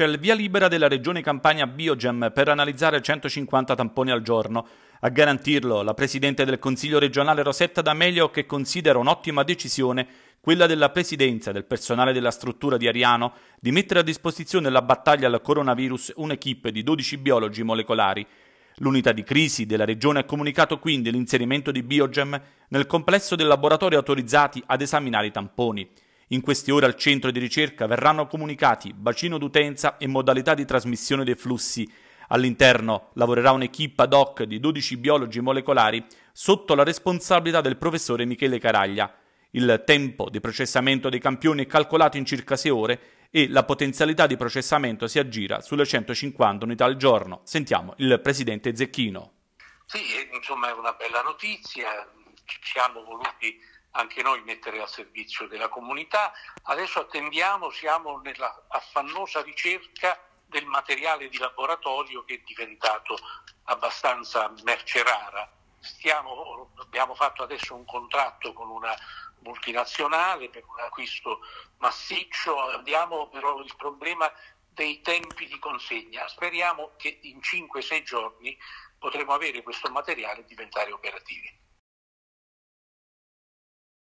C'è il via libera della regione Campania Biogem per analizzare 150 tamponi al giorno. A garantirlo la presidente del Consiglio regionale Rosetta D'Amelio che considera un'ottima decisione quella della presidenza del personale della struttura di Ariano di mettere a disposizione la battaglia al coronavirus un'equipe di 12 biologi molecolari. L'unità di crisi della regione ha comunicato quindi l'inserimento di Biogem nel complesso dei laboratori autorizzati ad esaminare i tamponi. In queste ore al centro di ricerca verranno comunicati bacino d'utenza e modalità di trasmissione dei flussi. All'interno lavorerà un'equipe ad hoc di 12 biologi molecolari sotto la responsabilità del professore Michele Caraglia. Il tempo di processamento dei campioni è calcolato in circa 6 ore e la potenzialità di processamento si aggira sulle 150 unità al giorno. Sentiamo il presidente Zecchino. Sì, insomma è una bella notizia, ci hanno voluti anche noi mettere a servizio della comunità. Adesso attendiamo, siamo nella affannosa ricerca del materiale di laboratorio che è diventato abbastanza merce rara. Stiamo, abbiamo fatto adesso un contratto con una multinazionale per un acquisto massiccio, abbiamo però il problema dei tempi di consegna. Speriamo che in 5-6 giorni potremo avere questo materiale e diventare operativi.